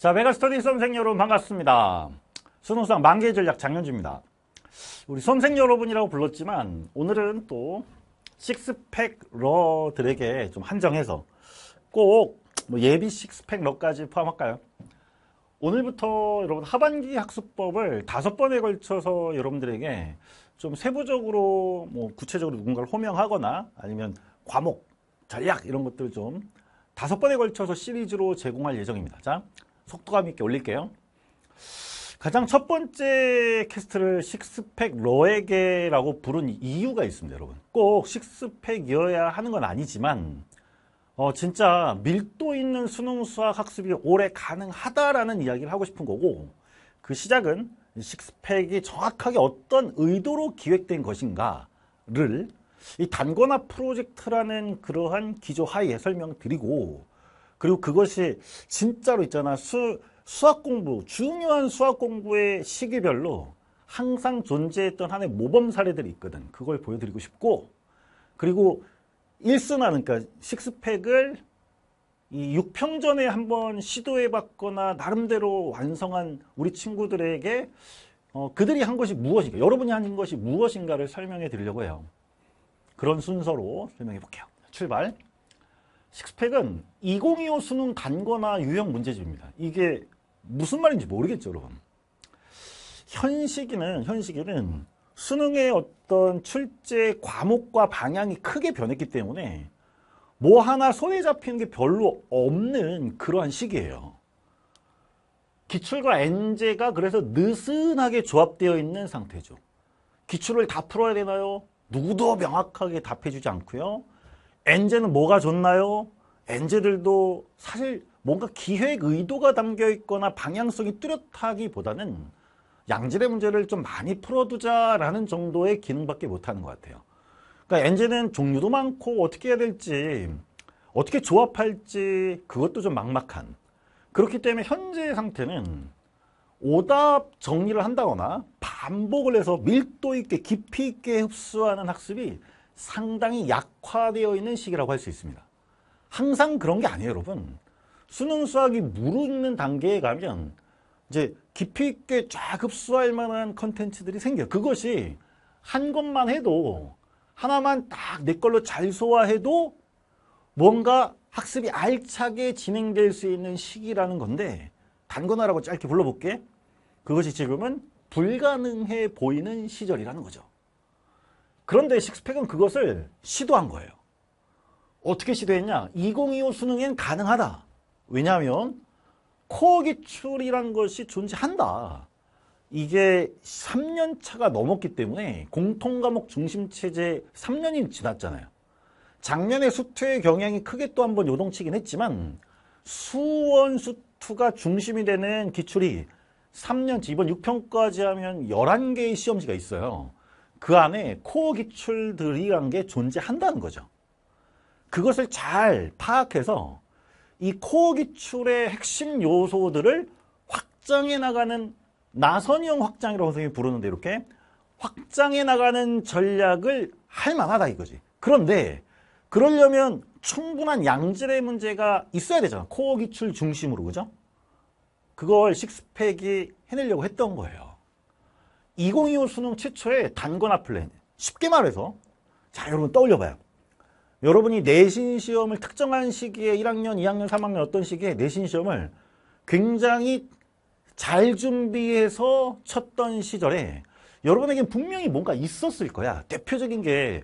자, 메가스터디 수험생 여러분 반갑습니다. 수능상 만개 전략 장현주입니다. 우리 수험생 여러분이라고 불렀지만 오늘은 또 식스팩러들에게 좀 한정해서 꼭뭐 예비 식스팩러까지 포함할까요? 오늘부터 여러분 하반기 학습법을 다섯 번에 걸쳐서 여러분들에게 좀 세부적으로 뭐 구체적으로 누군가를 호명하거나 아니면 과목, 전략 이런 것들 좀 다섯 번에 걸쳐서 시리즈로 제공할 예정입니다. 자, 속도감 있게 올릴게요. 가장 첫 번째 캐스트를 식스팩 러에게라고 부른 이유가 있습니다, 여러분. 꼭 식스팩이어야 하는 건 아니지만 어, 진짜 밀도 있는 수능 수학 학습이 오래 가능하다라는 이야기를 하고 싶은 거고 그 시작은 식스팩이 정확하게 어떤 의도로 기획된 것인가를 이 단거나 프로젝트라는 그러한 기조 하에 설명드리고 그리고 그것이 진짜로 있잖아. 수, 수학 공부, 중요한 수학 공부의 시기별로 항상 존재했던 하나의 모범 사례들이 있거든. 그걸 보여드리고 싶고, 그리고 일순환, 그러니까 식스팩을 이 6평전에 한번 시도해봤거나 나름대로 완성한 우리 친구들에게 어, 그들이 한 것이 무엇인가, 여러분이 한 것이 무엇인가를 설명해 드리려고 해요. 그런 순서로 설명해 볼게요. 출발. 식스팩은 2025 수능 간거나 유형 문제집입니다. 이게 무슨 말인지 모르겠죠, 여러분. 현식이는, 현식이는 수능의 어떤 출제 과목과 방향이 크게 변했기 때문에 뭐 하나 손에 잡히는 게 별로 없는 그러한 시기예요. 기출과 엔제가 그래서 느슨하게 조합되어 있는 상태죠. 기출을 다 풀어야 되나요? 누구도 명확하게 답해주지 않고요. 엔제는 뭐가 좋나요? 엔제들도 사실 뭔가 기획 의도가 담겨 있거나 방향성이 뚜렷하기보다는 양질의 문제를 좀 많이 풀어두자라는 정도의 기능밖에 못하는 것 같아요. 그러니까 엔제는 종류도 많고 어떻게 해야 될지 어떻게 조합할지 그것도 좀 막막한 그렇기 때문에 현재 상태는 오답 정리를 한다거나 반복을 해서 밀도 있게 깊이 있게 흡수하는 학습이 상당히 약화되어 있는 시기라고 할 수 있습니다. 항상 그런 게 아니에요, 여러분. 수능 수학이 무르익는 단계에 가면 이제 깊이 있게 쫙 흡수할 만한 컨텐츠들이 생겨요. 그것이 한 것만 해도 하나만 딱 내 걸로 잘 소화해도 뭔가 학습이 알차게 진행될 수 있는 시기라는 건데 단거나라고 짧게 불러볼게. 그것이 지금은 불가능해 보이는 시절이라는 거죠. 그런데 식스팩은 그것을 시도한 거예요. 어떻게 시도했냐? 2025 수능엔 가능하다. 왜냐하면 코어 기출이란 것이 존재한다. 이게 3년 차가 넘었기 때문에 공통과목 중심체제 3년이 지났잖아요. 작년에 수투의 경향이 크게 또 한번 요동치긴 했지만 수원 수투가 중심이 되는 기출이 3년째 이번 6평까지 하면 11개의 시험지가 있어요. 그 안에 코어 기출들이란 게 존재한다는 거죠. 그것을 잘 파악해서 이 코어 기출의 핵심 요소들을 확장해 나가는 나선형 확장이라고 선생님이 부르는데 이렇게 확장해 나가는 전략을 할 만하다 이거지. 그런데 그러려면 충분한 양질의 문제가 있어야 되잖아. 코어 기출 중심으로, 그죠? 그걸 식스팩이 해내려고 했던 거예요. 2025 수능 최초의 단권화 플랜. 쉽게 말해서 자 여러분 떠올려봐요. 여러분이 내신 시험을 특정한 시기에 1학년, 2학년, 3학년 어떤 시기에 내신 시험을 굉장히 잘 준비해서 쳤던 시절에 여러분에게 분명히 뭔가 있었을 거야. 대표적인 게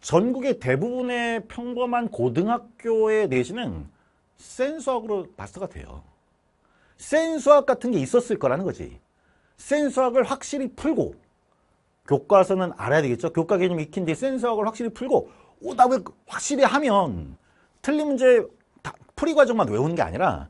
전국의 대부분의 평범한 고등학교의 내신은 센수학으로 바스가 돼요. 센수학 같은 게 있었을 거라는 거지. 센서학을 확실히 풀고 교과서는 알아야 되겠죠. 교과 개념 익힌 뒤에센서학을 확실히 풀고 오답을 확실히 하면 틀린 문제 다 풀이 과정만 외우는 게 아니라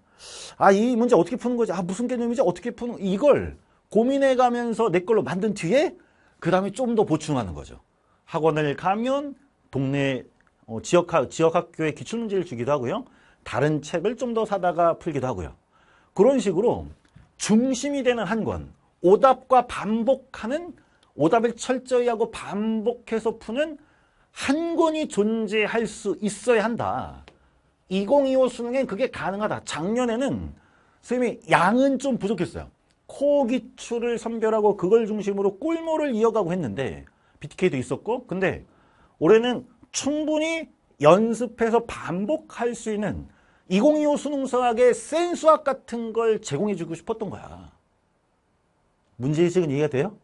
아 이 문제 어떻게 푸는 거지? 아 무슨 개념이지? 어떻게 푸는 이걸 고민해 가면서 내 걸로 만든 뒤에 그 다음에 좀 더 보충하는 거죠. 학원을 가면 동네 어, 지역, 지역 학교에 기출문제를 주기도 하고요. 다른 책을 좀 더 사다가 풀기도 하고요. 그런 식으로 중심이 되는 한 권, 오답과 반복하는 오답을 철저히 하고 반복해서 푸는 한 권이 존재할 수 있어야 한다. 2025 수능엔 그게 가능하다. 작년에는 선생님이 양은 좀 부족했어요. 코 기출을 선별하고 그걸 중심으로 꿀모를 이어가고 했는데 BTK도 있었고 근데 올해는 충분히 연습해서 반복할 수 있는 2025 수능 수학의 센 수학 같은 걸 제공해주고 싶었던 거야. 문제의식은 이해가 돼요?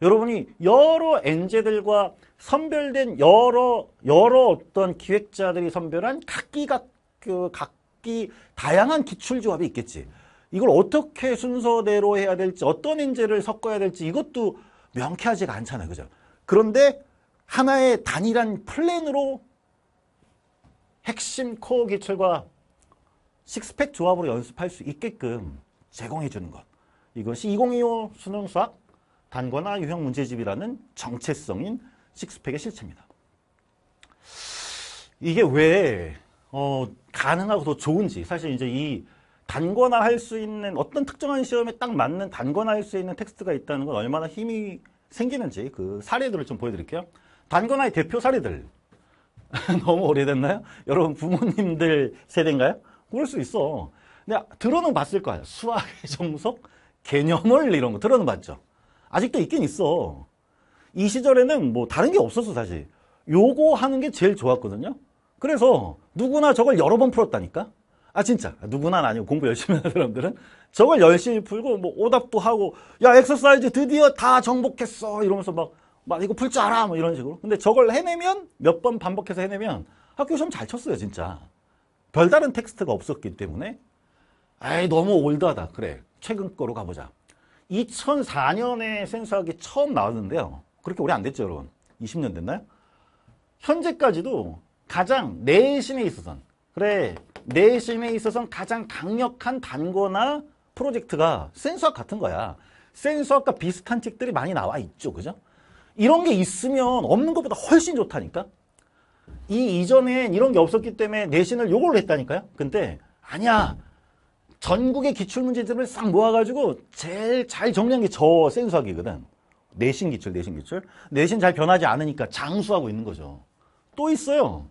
여러분이 여러 엔제들과 선별된 여러 여러 어떤 기획자들이 선별한 각기 각, 그, 각기 다양한 기출조합이 있겠지. 이걸 어떻게 순서대로 해야 될지 어떤 엔제를 섞어야 될지 이것도 명쾌하지가 않잖아요. 그죠? 그런데 하나의 단일한 플랜으로 핵심 코어 기출과 식스팩 조합으로 연습할 수 있게끔 제공해 주는 것. 이것이 2025 수능수학 단권화 유형 문제집이라는 정체성인 식스팩의 실체입니다. 이게 왜 어, 가능하고 더 좋은지 사실 이제 이단권화할수 있는 어떤 특정한 시험에 딱 맞는 단권화할 수 있는 텍스트가 있다는 건 얼마나 힘이 생기는지 그 사례들을 좀 보여드릴게요. 단권화의 대표 사례들 너무 오래됐나요? 여러분 부모님들 세대인가요? 그럴 수 있어. 근데 들어는 봤을 거예요 수학의 정석, 개념을 이런 거 들어봤죠. 아직도 있긴 있어. 이 시절에는 뭐 다른 게 없었어 사실. 요거 하는 게 제일 좋았거든요. 그래서 누구나 저걸 여러 번 풀었다니까. 아 진짜 누구나 아니고 공부 열심히 하는 사람들은 저걸 열심히 풀고 뭐 오답도 하고 야 엑서사이즈 드디어 다 정복했어 이러면서 막, 막 이거 풀 줄 알아 뭐 이런 식으로 근데 저걸 해내면 몇 번 반복해서 해내면 학교 시험 잘 쳤어요 진짜 별다른 텍스트가 없었기 때문에 아이 너무 올드하다 그래 최근 거로 가보자. 2004년에 센서학이 처음 나왔는데요. 그렇게 오래 안 됐죠, 여러분. 20년 됐나요? 현재까지도 가장 내신에 있어서는 그래, 내신에 있어서는 가장 강력한 단거나 프로젝트가 센서학 같은 거야. 센서학과 비슷한 책들이 많이 나와 있죠, 그죠? 이런 게 있으면 없는 것보다 훨씬 좋다니까? 이 이전엔 이런 게 없었기 때문에 내신을 요걸로 했다니까요? 근데 아니야. 전국의 기출문제들을싹 모아가지고 제일 잘 정리한 게 저 센수학이거든. 내신 기출, 내신 기출. 내신 잘 변하지 않으니까 장수하고 있는 거죠. 또 있어요.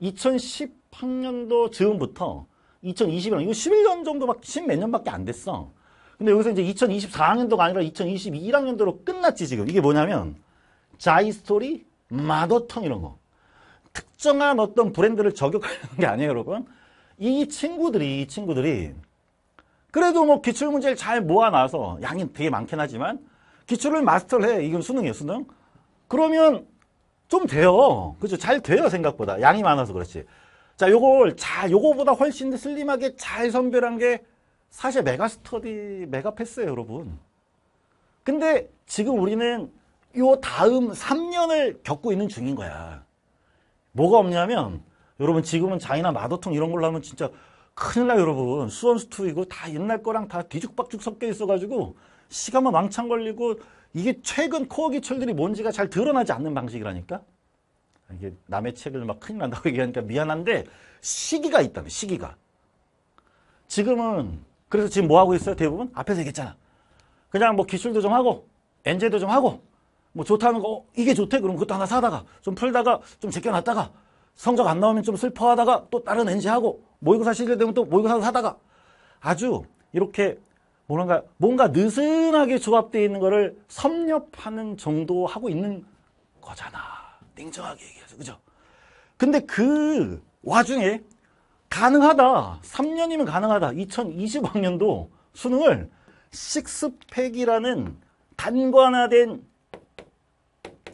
2010학년도 즈음부터 2021년, 이거 11년 정도 막, 10 몇 년밖에 안 됐어. 근데 여기서 이제 2024학년도가 아니라 2021학년도로 끝났지, 지금. 이게 뭐냐면, 자이스토리, 마더텅 이런 거. 특정한 어떤 브랜드를 저격하는 게 아니에요, 여러분. 이 친구들이, 이 친구들이 그래도 뭐 기출 문제를 잘 모아놔서 양이 되게 많긴 하지만 기출을 마스터를 해. 이건 수능이에요, 수능. 그러면 좀 돼요. 그죠? 잘 돼요, 생각보다. 양이 많아서 그렇지. 자, 요걸 자, 요거보다 훨씬 슬림하게 잘 선별한 게 사실 메가 스터디, 메가 패스예요, 여러분. 근데 지금 우리는 요 다음 3년을 겪고 있는 중인 거야. 뭐가 없냐면 여러분 지금은 자이나 마도통 이런 걸로 하면 진짜 큰일 나요 여러분. 수원수투이고 다 옛날 거랑 다 뒤죽박죽 섞여 있어가지고 시간만 왕창 걸리고 이게 최근 코어 기철들이 뭔지가 잘 드러나지 않는 방식이라니까. 이게 남의 책을 막 큰일 난다고 얘기하니까 미안한데 시기가 있다며 시기가. 지금은 그래서 지금 뭐 하고 있어요 대부분? 앞에서 얘기했잖아. 그냥 뭐 기술도 좀 하고 엔제도 좀 하고 뭐 좋다는 거 어, 이게 좋대 그럼 그것도 하나 사다가 좀 풀다가 좀 제껴놨다가 성적 안 나오면 좀 슬퍼하다가 또 다른 엔제하고 모의고사 시절 되면 또모의고사하다가 아주 이렇게 뭔가 뭔가 느슨하게 조합되어 있는 거를 섭렵하는 정도 하고 있는 거잖아. 냉정하게 얘기해서 그죠? 근데 그 와중에 가능하다. 3년이면 가능하다. 2020학년도 수능을 식스팩이라는 단관화된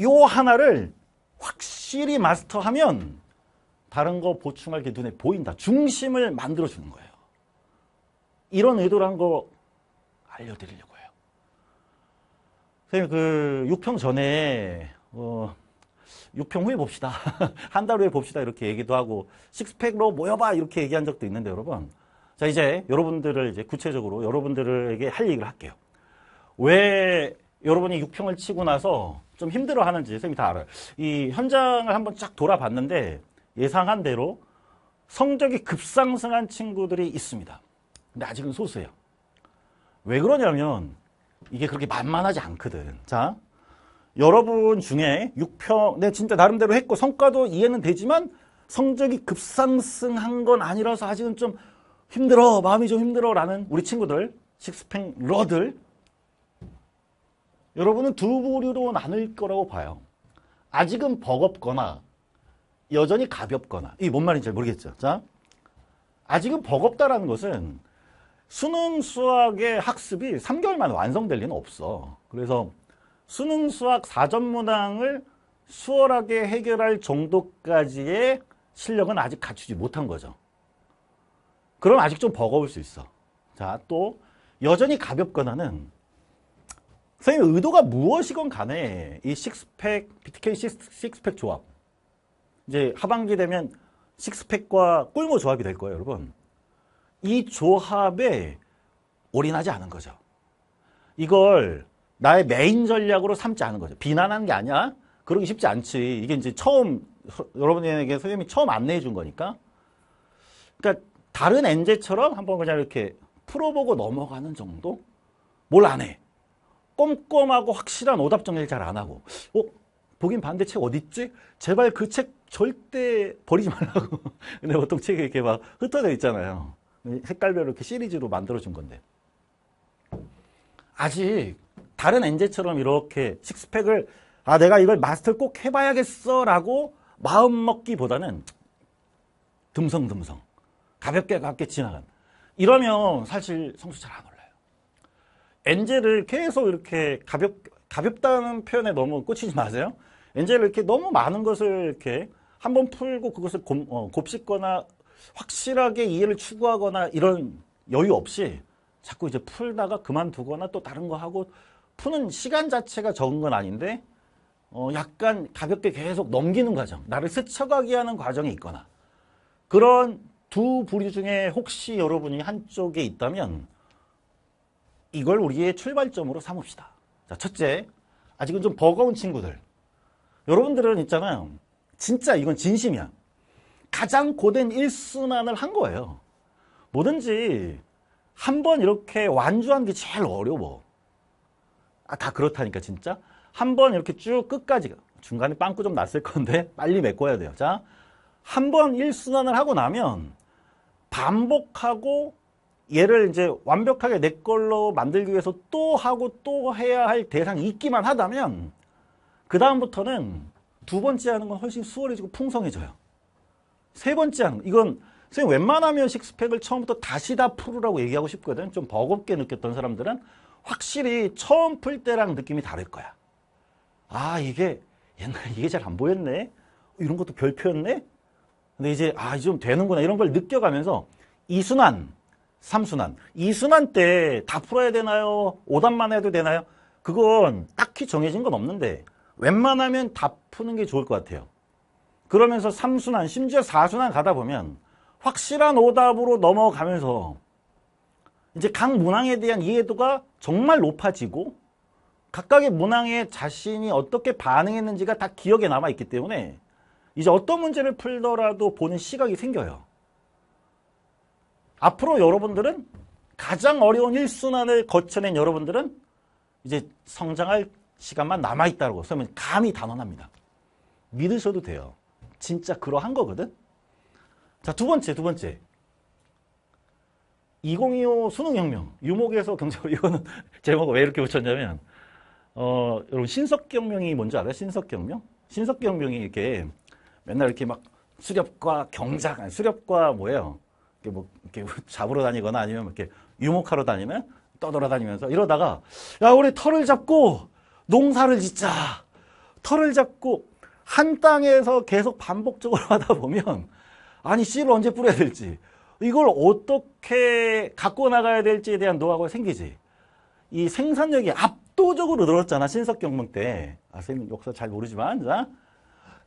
요 하나를 확실히 마스터하면 다른 거 보충할 게 눈에 보인다. 중심을 만들어주는 거예요. 이런 의도를 한 거 알려드리려고 해요. 선생님, 그 6평 전에 어, 6평 후에 봅시다. 한 달 후에 봅시다. 이렇게 얘기도 하고 식스팩으로 모여봐 이렇게 얘기한 적도 있는데 여러분. 자 이제 여러분들을 이제 구체적으로 여러분들에게 할 얘기를 할게요. 왜 여러분이 6평을 치고 나서 좀 힘들어하는지 선생님이 다 알아요. 이 현장을 한번 쫙 돌아봤는데 예상한 대로 성적이 급상승한 친구들이 있습니다. 근데 아직은 소수예요. 왜 그러냐면 이게 그렇게 만만하지 않거든. 자, 여러분 중에 6평, 내 네, 진짜 나름대로 했고 성과도 이해는 되지만 성적이 급상승한 건 아니라서 아직은 좀 힘들어, 마음이 좀 힘들어라는 우리 친구들, 식스팽 러들 여러분은 두 부류로 나눌 거라고 봐요. 아직은 버겁거나 여전히 가볍거나 이 뭔 말인지 잘 모르겠죠. 자, 아직은 버겁다라는 것은 수능 수학의 학습이 3개월만 완성될 리는 없어. 그래서 수능 수학 4점 문항을 수월하게 해결할 정도까지의 실력은 아직 갖추지 못한 거죠. 그럼 아직 좀 버거울 수 있어. 자, 또 여전히 가볍거나는 선생님 의도가 무엇이건 간에 이 식스팩, BTK 식스팩 조합 이제 하반기 되면 식스팩과 꿀모 조합이 될 거예요, 여러분. 이 조합에 올인하지 않은 거죠. 이걸 나의 메인 전략으로 삼지 않은 거죠. 비난하는 게 아니야. 그러기 쉽지 않지. 이게 이제 처음 여러분에게 선생님이 처음 안내해 준 거니까. 그러니까 다른 엔제처럼 한번 그냥 이렇게 풀어보고 넘어가는 정도? 뭘 안 해. 꼼꼼하고 확실한 오답 정리를 잘 안 하고. 어? 보긴 반대 책어딨지 제발 그 책 절대 버리지 말라고. 근데 보통 책이 이렇게 막 흩어져 있잖아요. 색깔별로 이렇게 시리즈로 만들어준 건데. 아직 다른 엔제처럼 이렇게 식스팩을 아 내가 이걸 마스터꼭 해봐야겠어 라고 마음먹기보다는 듬성듬성 가볍게 가볍게 지나간 이러면 사실 성수 잘 안 올라요 엔제를 계속 이렇게 가볍, 가볍다는 표현에 너무 꽂히지 마세요 이제 이렇게 너무 많은 것을 이렇게 한번 풀고 그것을 곱, 어, 곱씹거나 확실하게 이해를 추구하거나 이런 여유 없이 자꾸 이제 풀다가 그만두거나 또 다른 거 하고 푸는 시간 자체가 적은 건 아닌데 어, 약간 가볍게 계속 넘기는 과정, 나를 스쳐가게 하는 과정이 있거나 그런 두 부류 중에 혹시 여러분이 한쪽에 있다면 이걸 우리의 출발점으로 삼읍시다. 자, 첫째, 아직은 좀 버거운 친구들. 여러분들은 있잖아요. 진짜 이건 진심이야. 가장 고된 일순환을 한 거예요. 뭐든지 한 번 이렇게 완주하는 게 제일 어려워. 아, 다 그렇다니까 진짜. 한 번 이렇게 쭉 끝까지 중간에 빵꾸 좀 났을 건데 빨리 메꿔야 돼요. 자, 한번 일순환을 하고 나면 반복하고 얘를 이제 완벽하게 내 걸로 만들기 위해서 또 하고 또 해야 할 대상이 있기만 하다면 그 다음부터는 두 번째 하는 건 훨씬 수월해지고 풍성해져요. 세 번째 하는 건 이건 선생님 웬만하면 식스팩을 처음부터 다시 다 풀으라고 얘기하고 싶거든. 좀 버겁게 느꼈던 사람들은 확실히 처음 풀 때랑 느낌이 다를 거야. 아 이게 옛날에 이게 잘 안 보였네. 이런 것도 별표였네. 근데 이제 아 이제 좀 되는구나 이런 걸 느껴가면서 이순환, 삼순환. 이순환 때 다 풀어야 되나요? 오단만 해도 되나요? 그건 딱히 정해진 건 없는데 웬만하면 다 푸는 게 좋을 것 같아요. 그러면서 3순환, 심지어 4순환 가다 보면 확실한 오답으로 넘어가면서 이제 각 문항에 대한 이해도가 정말 높아지고 각각의 문항에 자신이 어떻게 반응했는지가 다 기억에 남아있기 때문에 이제 어떤 문제를 풀더라도 보는 시각이 생겨요. 앞으로 여러분들은 가장 어려운 1순환을 거쳐낸 여러분들은 이제 성장할 시간만 남아있다고 쓰면 감히 단언합니다. 믿으셔도 돼요. 진짜 그러한 거거든. 자, 두 번째, 두 번째. 2025 수능혁명, 유목에서 경제로 이거는 제목을 왜 이렇게 붙였냐면 어, 여러분 신석혁명이 뭔지 알아요? 신석혁명신석혁명이 이렇게 맨날 이렇게 막 수렵과 경작, 아니 수렵과 뭐예요? 이렇게 뭐 이렇게 잡으러 다니거나 아니면 이렇게 유목하러 다니면 떠돌아다니면서 이러다가 야 우리 털을 잡고 농사를 짓자. 털을 잡고 한 땅에서 계속 반복적으로 하다 보면 아니 씨를 언제 뿌려야 될지 이걸 어떻게 갖고 나가야 될지에 대한 노하우가 생기지. 이 생산력이 압도적으로 늘었잖아. 신석경문 때. 아, 선생님 역사 잘 모르지만. 자.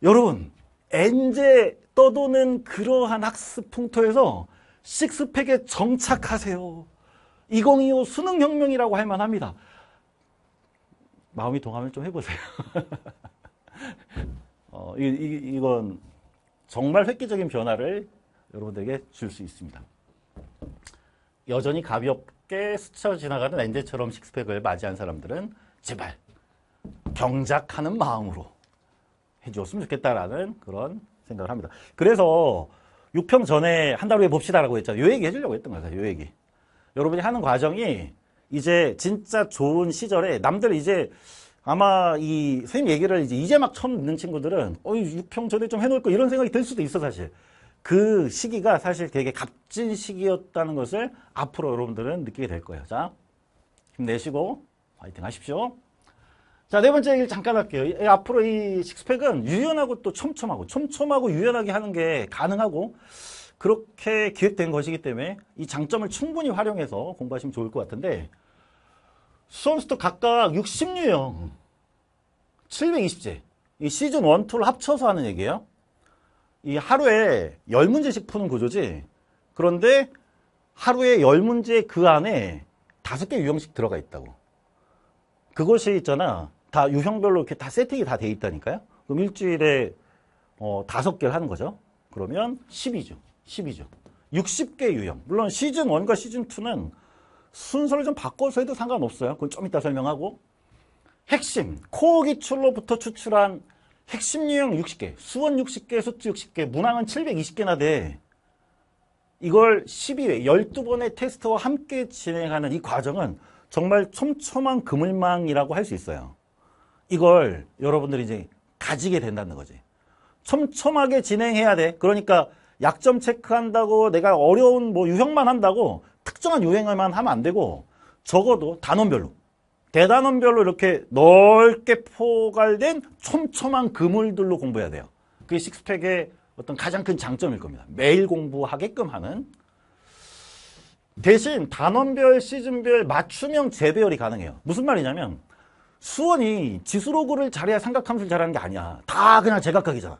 여러분, 엔제 떠도는 그러한 학습 풍토에서 식스팩에 정착하세요. 2025 수능혁명이라고 할 만합니다. 마음이 동하면 좀 해보세요. 어, 이, 이, 이건 정말 획기적인 변화를 여러분들에게 줄 수 있습니다. 여전히 가볍게 스쳐 지나가는 엔제처럼 식스팩을 맞이한 사람들은 제발 경작하는 마음으로 해주었으면 좋겠다라는 그런 생각을 합니다. 그래서 6평 전에 한 달 후에 봅시다라고 했잖아요. 요 얘기 해주려고 했던 거요요 얘기. 여러분이 하는 과정이 이제 진짜 좋은 시절에 남들 이제 아마 이 선생님 얘기를 이제 이제 막 처음 듣는 친구들은 어이 육평 전에 좀 해놓을 거 이런 생각이 들 수도 있어 사실 그 시기가 사실 되게 값진 시기였다는 것을 앞으로 여러분들은 느끼게 될 거예요 자 힘내시고 화이팅 하십시오 자 네 번째 얘기를 잠깐 할게요 이, 앞으로 이 식스팩은 유연하고 또 촘촘하고 촘촘하고 유연하게 하는 게 가능하고 그렇게 기획된 것이기 때문에 이 장점을 충분히 활용해서 공부하시면 좋을 것 같은데 수험수도 각각 60유형 720제 이 시즌 1, 2를 합쳐서 하는 얘기예요 이 하루에 10문제씩 푸는 구조지 그런데 하루에 10문제 그 안에 5개 유형씩 들어가 있다고 그것이 있잖아 다 유형별로 이렇게 다 세팅이 다 돼 있다니까요 그럼 일주일에 어, 5개를 하는 거죠 그러면 12주 10이죠. 60개 유형. 물론 시즌 1과 시즌 2는 순서를 좀 바꿔서 해도 상관없어요. 그건 좀 이따 설명하고. 핵심, 코어 기출로부터 추출한 핵심 유형 60개, 수원 60개, 수트 60개, 문항은 720개나 돼. 이걸 12회, 12번의 테스트와 함께 진행하는 이 과정은 정말 촘촘한 그물망이라고 할 수 있어요. 이걸 여러분들이 이제 가지게 된다는 거지. 촘촘하게 진행해야 돼. 그러니까 약점 체크한다고 내가 어려운 뭐 유형만 한다고 특정한 유형만 하면 안 되고 적어도 단원별로 대단원별로 이렇게 넓게 포괄된 촘촘한 그물들로 공부해야 돼요. 그게 식스팩의 어떤 가장 큰 장점일 겁니다. 매일 공부하게끔 하는 대신 단원별, 시즌별, 맞춤형 재배열이 가능해요. 무슨 말이냐면 수원이 지수로그를 잘해야 삼각함수를 잘하는 게 아니야. 다 그냥 제각각이잖아.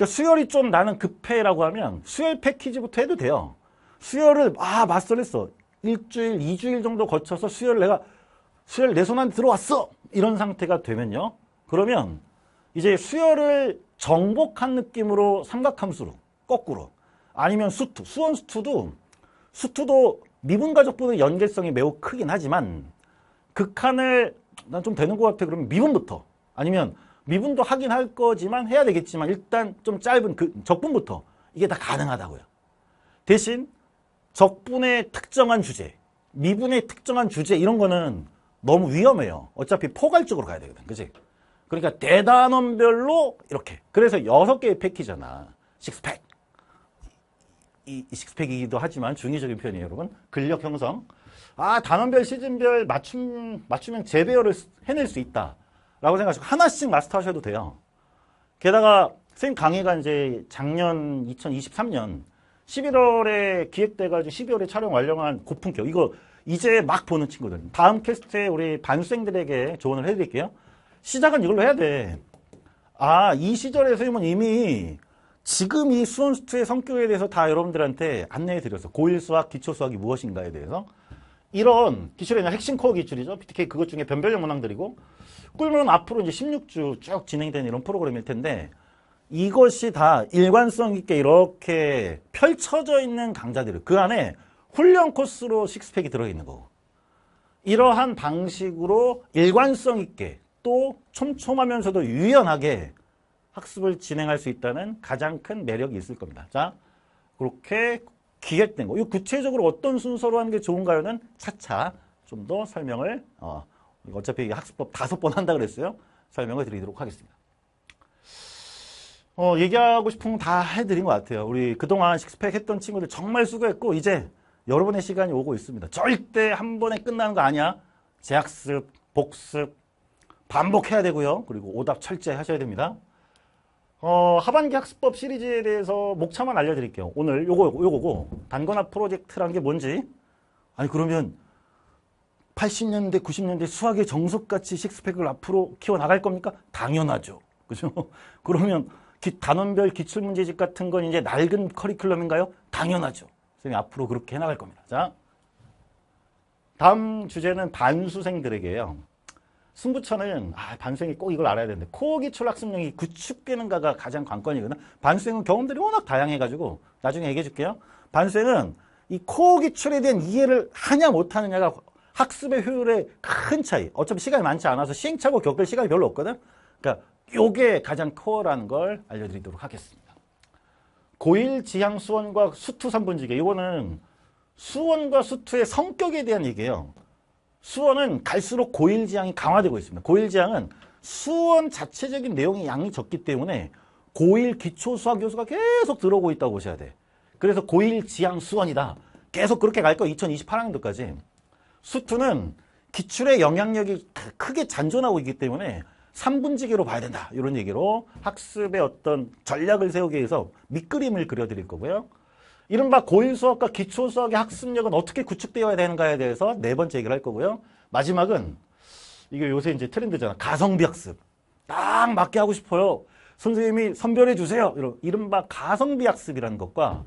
그러니까 수혈이 좀 나는 급해라고 하면 수혈 패키지부터 해도 돼요. 수혈을 아맞설 했어. 일주일, 이주일 정도 거쳐서 수혈 내가 수혈 내손 안 들어왔어. 이런 상태가 되면요. 그러면 이제 수혈을 정복한 느낌으로 삼각함수로 거꾸로 아니면 수투, 수원 수투도 수투도 미분 가족분의 연계성이 매우 크긴 하지만 극한을 난 좀 되는 것 같아 그러면 미분부터 아니면 미분도 하긴 할 거지만 해야 되겠지만 일단 좀 짧은 그 적분부터 이게 다 가능하다고요. 대신 적분의 특정한 주제, 미분의 특정한 주제 이런 거는 너무 위험해요. 어차피 포괄적으로 가야 되거든. 그지 그러니까 대단원별로 이렇게. 그래서 여섯 개의 패키잖아. 식스팩. 이, 이 식스팩이기도 하지만 중의적인 표현이에요, 여러분. 근력 형성. 아, 단원별, 시즌별 맞춤, 맞춤형 재배열을 해낼 수 있다. 라고 생각하시고 하나씩 마스터하셔도 돼요. 게다가 선생님 강의가 이제 작년 2023년 11월에 기획돼가지고 12월에 촬영 완료한 고품격 이거 이제 막 보는 친구들 다음 캐스트에 우리 반수생들에게 조언을 해드릴게요. 시작은 이걸로 해야 돼. 아, 이 시절에 선생님은 이미 지금 이 수원수트의 성격에 대해서 다 여러분들한테 안내해드렸어. 고1 수학, 기초 수학이 무엇인가에 대해서 이런 기출이나 핵심 코어 기출이죠. BTK 그것 중에 변별력 문항들이고 꿀물은 앞으로 이제 16주 쭉 진행되는 이런 프로그램일 텐데 이것이 다 일관성 있게 이렇게 펼쳐져 있는 강좌들이 그 안에 훈련 코스로 식스팩이 들어있는 거고 이러한 방식으로 일관성 있게 또 촘촘하면서도 유연하게 학습을 진행할 수 있다는 가장 큰 매력이 있을 겁니다. 자, 그렇게 기획된 거. 이 구체적으로 어떤 순서로 하는 게 좋은가요는 차차 좀 더 설명을 어, 어차피 학습법 다섯 번 한다 그랬어요. 설명을 드리도록 하겠습니다. 어, 얘기하고 싶은 건 다 해드린 것 같아요. 우리 그동안 식스팩 했던 친구들 정말 수고했고 이제 여러분의 시간이 오고 있습니다. 절대 한 번에 끝나는 거 아니야. 재학습, 복습, 반복해야 되고요. 그리고 오답 철저히 하셔야 됩니다. 어, 하반기 학습법 시리즈에 대해서 목차만 알려드릴게요. 오늘 요거, 요거고, 단건화 프로젝트란 게 뭔지. 아니, 그러면 80년대, 90년대 수학의 정석같이 식스팩을 앞으로 키워나갈 겁니까? 당연하죠. 그죠? 그러면 기, 단원별 기출문제집 같은 건 이제 낡은 커리큘럼인가요? 당연하죠. 선생님 앞으로 그렇게 해나갈 겁니다. 자, 다음 주제는 반수생들에게요. 승부처는 아, 반수행이 꼭 이걸 알아야 되는데 코기출 학습력이 구축되는가가 가장 관건이거든 반수행은 경험들이 워낙 다양해가지고 나중에 얘기해 줄게요 반수행은 이 코기출에 대한 이해를 하냐 못하느냐가 학습의 효율에 큰 차이 어차피 시간이 많지 않아서 시행착오 겪을 시간이 별로 없거든 그러니까 요게 가장 코어라는 걸 알려드리도록 하겠습니다 고일 지향 수원과 수투 3분지게 이거는 수원과 수투의 성격에 대한 얘기예요 수원은 갈수록 고일지향이 강화되고 있습니다. 고일지향은 수원 자체적인 내용이 양이 적기 때문에 고일 기초 수학 교수가 계속 들어오고 있다고 보셔야 돼. 그래서 고일 지향 수원이다. 계속 그렇게 갈거 2028학년도까지. 수투는 기출의 영향력이 크게 잔존하고 있기 때문에 3분지기로 봐야 된다. 이런 얘기로 학습의 어떤 전략을 세우기 위해서 밑그림을 그려드릴 거고요. 이른바 고인 수학과 기초 수학의 학습력은 어떻게 구축되어야 되는가에 대해서 네 번째 얘기를 할 거고요. 마지막은 이게 요새 이제 트렌드잖아. 가성비 학습. 딱 맞게 하고 싶어요. 선생님이 선별해 주세요. 이런 이른바 가성비 학습이라는 것과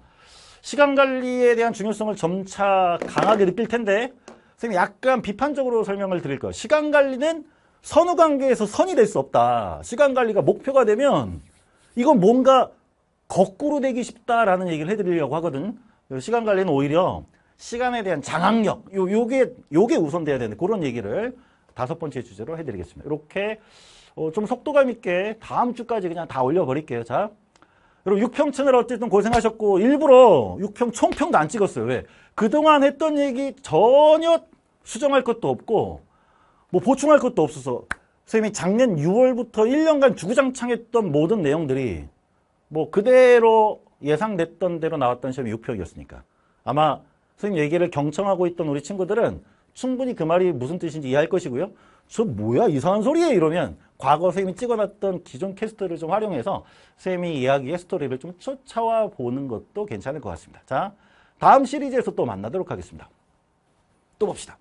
시간 관리에 대한 중요성을 점차 강하게 느낄 텐데 선생님 약간 비판적으로 설명을 드릴 거예요. 시간 관리는 선후 관계에서 선이 될 수 없다. 시간 관리가 목표가 되면 이건 뭔가 거꾸로 되기 쉽다라는 얘기를 해드리려고 하거든. 시간 관리는 오히려 시간에 대한 장악력, 요, 요게, 요게 우선돼야 되는 그런 얘기를 다섯 번째 주제로 해드리겠습니다. 이렇게 어, 좀 속도감 있게 다음 주까지 그냥 다 올려버릴게요. 자, 여러분 육평층을 어쨌든 고생하셨고 일부러 육평 총평도 안 찍었어요. 왜? 그동안 했던 얘기 전혀 수정할 것도 없고 뭐 보충할 것도 없어서 선생님이 작년 6월부터 1년간 주구장창 했던 모든 내용들이 뭐 그대로 예상됐던 대로 나왔던 시험이 6평이었으니까 아마 선생님 얘기를 경청하고 있던 우리 친구들은 충분히 그 말이 무슨 뜻인지 이해할 것이고요. 저 뭐야 이상한 소리에 이러면 과거 선생님이 찍어놨던 기존 캐스터를좀 활용해서 선생님이 이야기의 스토리를 좀 쫓아와 보는 것도 괜찮을 것 같습니다. 자, 다음 시리즈에서 또 만나도록 하겠습니다. 또 봅시다.